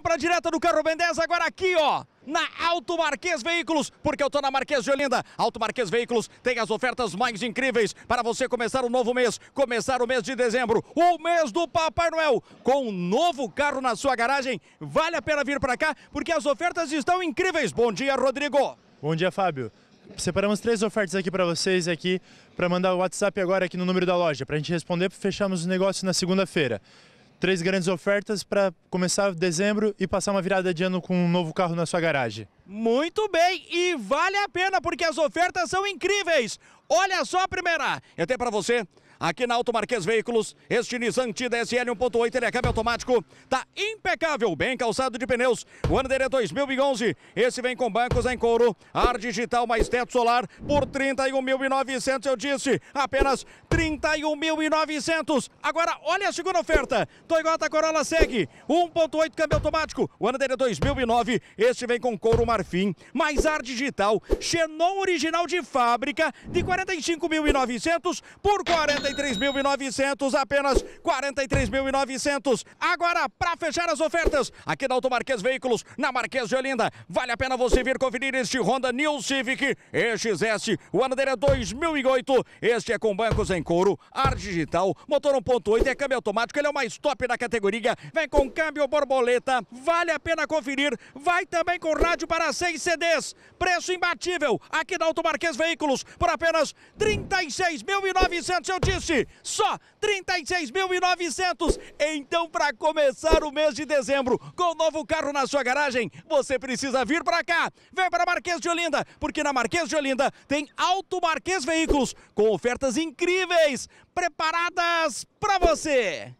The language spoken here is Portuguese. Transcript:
Vamos a direta do carro Ben 10 agora aqui, ó na Alto Marquês Veículos, porque eu tô na Marquês de Olinda. Alto Marquês Veículos tem as ofertas mais incríveis para você começar o novo mês, começar o mês de dezembro, o mês do Papai Noel, com um novo carro na sua garagem. Vale a pena vir para cá, porque as ofertas estão incríveis. Bom dia, Rodrigo. Bom dia, Fábio. Separamos três ofertas aqui para vocês aqui para mandar o WhatsApp agora aqui no número da loja para a gente responder, fechamos o negócio na segunda-feira três grandes ofertas para começar dezembro e passar uma virada de ano com um novo carro na sua garagem. Muito bem, e vale a pena porque as ofertas são incríveis. Olha só a primeira. Eu tenho para você aqui na Auto Marquês Veículos. Este Nissan Tida SL 1.8, ele é câmbio automático, tá impecável, bem calçado de pneus. O ano dele é 2011. Esse vem com bancos em couro, ar digital mais teto solar por 31.900, eu disse, apenas 31.900. Agora olha a segunda oferta. Toyota Corolla segue 1.8 câmbio automático. O ano dele é 2009. Este vem com couro marfim, mais ar digital, xenon original de fábrica de 45.900 por 40 43.900, apenas 43.900. Agora, para fechar as ofertas, aqui na Automarquês Veículos, na Marquês de Olinda, vale a pena você vir conferir este Honda New Civic EXS. O ano dele é 2008. Este é com bancos em couro, ar digital, motor 1.8, é câmbio automático, ele é o mais top da categoria. Vem com câmbio borboleta, vale a pena conferir. Vai também com rádio para 6 CDs. Preço imbatível aqui na Automarquês Veículos por apenas 36.900, eu disse existe, só 36.900. Então, para começar o mês de dezembro com o novo carro na sua garagem, você precisa vir para cá. Vem para Marquês de Olinda, porque na Marquês de Olinda tem Alto Marquês Veículos com ofertas incríveis preparadas para você.